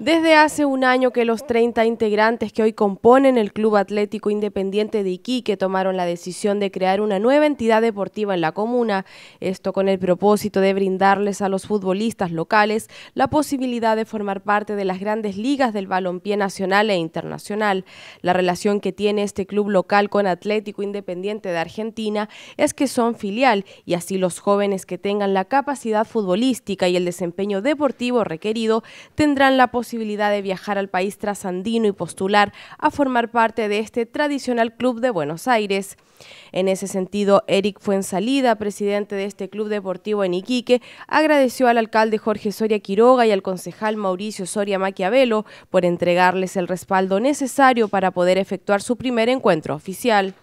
Desde hace un año que los 30 integrantes que hoy componen el Club Atlético Independiente de Iquique tomaron la decisión de crear una nueva entidad deportiva en la comuna, esto con el propósito de brindarles a los futbolistas locales la posibilidad de formar parte de las grandes ligas del balompié nacional e internacional. La relación que tiene este club local con Atlético Independiente de Argentina es que son filial y así los jóvenes que tengan la capacidad futbolística y el desempeño deportivo requerido tendrán la posibilidad de viajar al país trasandino y postular a formar parte de este tradicional club de Buenos Aires. En ese sentido, Eric Fuensalida, presidente de este club deportivo en Iquique, agradeció al alcalde Jorge Soria Quiroga y al concejal Mauricio Soria Maquiavelo por entregarles el respaldo necesario para poder efectuar su primer encuentro oficial.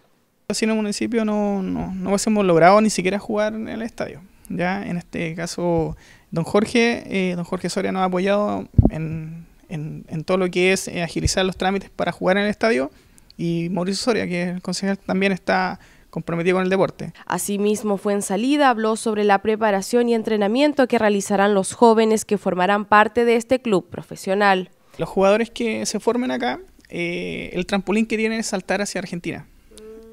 en el municipio no, no, no logrado ni siquiera jugar en el estadio. En este caso, don Jorge, eh, don Jorge Soria nos ha apoyado en, en, todo lo que es eh, agilizar los trámites para jugar en el estadio y Mauricio Soria, que es el consejero, también está comprometido con el deporte. Asimismo fue en salida, habló sobre la preparación y entrenamiento que realizarán los jóvenes que formarán parte de este club profesional. Los jugadores que se formen acá, eh, el trampolín que tienen es saltar hacia Argentina.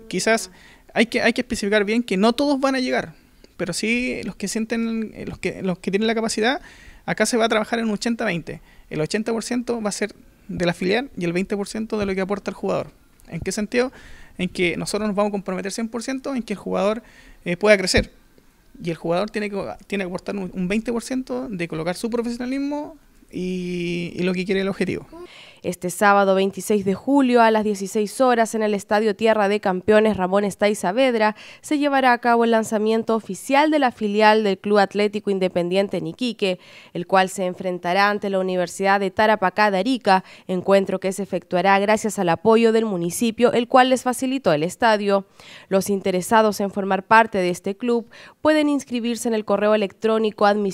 Quizás hay que, hay que especificar bien que no todos van a llegar, pero sí los que sienten, eh, los que, los que tienen la capacidad, acá se va a trabajar en un 80-20. El 80% va a ser de la filial y el 20% de lo que aporta el jugador. ¿En qué sentido? En que nosotros nos vamos a comprometer 100% en que el jugador eh, pueda crecer. Y el jugador tiene que, tiene que aportar un, un 20% de colocar su profesionalismo y, lo que quiere el objetivo este sábado 26 de julio a las 16 horas en el Estadio Tierra de Campeones Ramón Estay Saavedra se llevará a cabo el lanzamiento oficial de la filial del Club Atlético Independiente Niquique, el cual se enfrentará ante la Universidad de Tarapacá de Arica, encuentro que se efectuará gracias al apoyo del municipio, el cual les facilitó el estadio. Los interesados en formar parte de este club pueden inscribirse en el correo electrónico admisión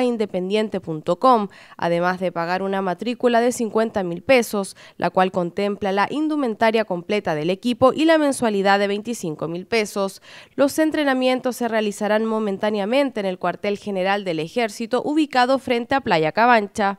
independiente.com, además de pagar una matrícula de 50 mil pesos, la cual contempla la indumentaria completa del equipo y la mensualidad de 25 mil pesos. Los entrenamientos se realizarán momentáneamente en el cuartel general del Ejército ubicado frente a Playa Cabancha.